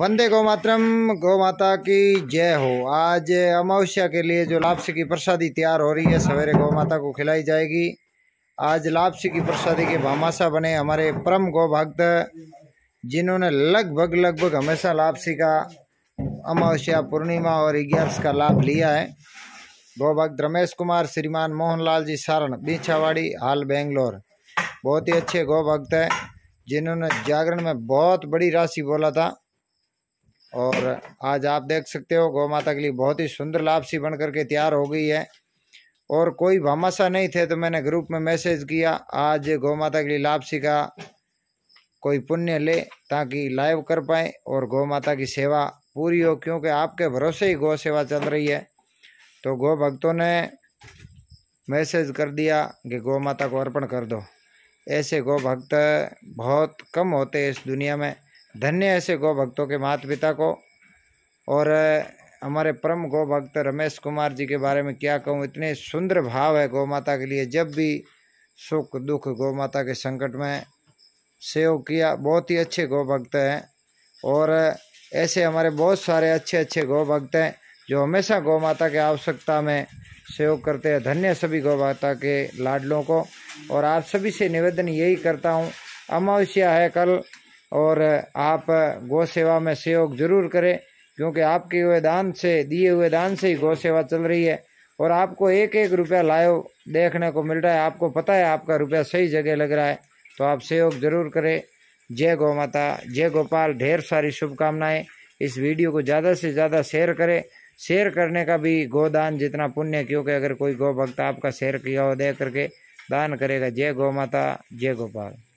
वंदे गौ मातरम गौ माता की जय हो आज अमावस्या के लिए जो लापसी की प्रसादी तैयार हो रही है सवेरे गौ माता को खिलाई जाएगी आज लापसी की प्रसादी के भामाशा बने हमारे परम गौ भक्त जिन्होंने लगभग लगभग हमेशा लापसी का अमावस्या पूर्णिमा और ग्यारस का लाभ लिया है गौ भक्त रमेश कुमार श्रीमान मोहनलाल जी सारण बीछावाड़ी हाल बेंगलोर बहुत ही अच्छे गौ भक्त हैं जिन्होंने जागरण में बहुत बड़ी राशि बोला था और आज आप देख सकते हो गौ माता के लिए बहुत ही सुंदर लापसी बन करके तैयार हो गई है और कोई भामाशा नहीं थे तो मैंने ग्रुप में मैसेज किया आज गौ माता के लिए लापसी का कोई पुण्य ले ताकि लाइव कर पाए और गौ माता की सेवा पूरी हो क्योंकि आपके भरोसे ही गौ सेवा चल रही है तो गौ भक्तों ने मैसेज कर दिया कि गौ माता को अर्पण कर दो ऐसे गौ भक्त बहुत कम होते हैं इस दुनिया में धन्य ऐसे गौ भक्तों के माता पिता को और हमारे परम गौ भक्त रमेश कुमार जी के बारे में क्या कहूँ इतने सुंदर भाव है गौ माता के लिए जब भी सुख दुख गौ माता के संकट में सेव किया बहुत ही अच्छे गौ भक्त हैं और ऐसे हमारे बहुत सारे अच्छे अच्छे गौ भक्त हैं जो हमेशा गौ माता के आवश्यकता में सेव करते हैं धन्य सभी गौ माता के लाडलों को और आप सभी से निवेदन यही करता हूँ अमावस्या है कल और आप गौ सेवा में सहयोग जरूर करें क्योंकि आपके हुए दान से दिए हुए दान से ही गौ सेवा चल रही है और आपको एक एक रुपया लाइव देखने को मिल रहा है आपको पता है आपका रुपया सही जगह लग रहा है तो आप सहयोग जरूर करें जय गौ माता जय गोपाल ढेर सारी शुभकामनाएं इस वीडियो को ज़्यादा से ज़्यादा शेयर करें शेयर करने का भी गोदान जितना पुण्य क्योंकि अगर कोई गौ भक्त आपका शेयर किया हो दे करके दान करेगा जय गौ माता जय गोपाल